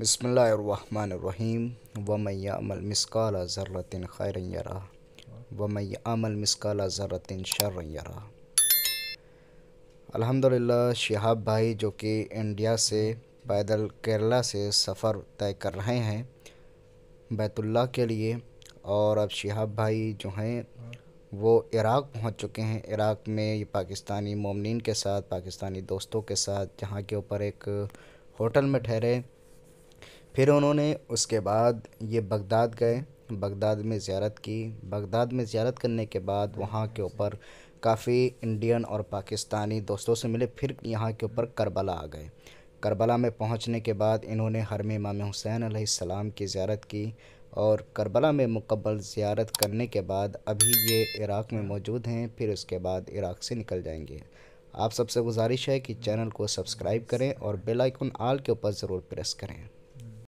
बसमीम अमल मिसकाल ज़रतिन खैर यरा अमल मिसकाल ज़रतिन शर यरा अल्हम्दुलिल्लाह शहाब भाई जो कि इंडिया से पैदल केरला से सफ़र तय कर रहे हैं बैतुल्ला के लिए और अब शहाब भाई जो हैं वो इराक़ पहुंच चुके हैं इराक़ में ये पाकिस्तानी ममनिन के साथ पाकिस्तानी दोस्तों के साथ जहाँ के ऊपर एक होटल में ठहरे फिर उन्होंने उसके बाद ये बगदाद गए बगदाद में ज़्यारत की बगदाद में ज़्यारत करने के बाद वहाँ के ऊपर काफ़ी इंडियन और पाकिस्तानी दोस्तों से मिले फिर यहाँ के ऊपर करबला आ गए करबला में पहुँचने के बाद इन्होंने हरम इमाम हुसैन आसमाम की ज़्यारत की और करबला में मुकबल ज़्यारत करने के बाद अभी ये इराक़ में मौजूद हैं फिर उसके बाद इराक़ से निकल जाएंगे आप सबसे गुजारिश है कि चैनल को सब्सक्राइब करें और बेल आइकन आल के ऊपर ज़रूर प्रेस करें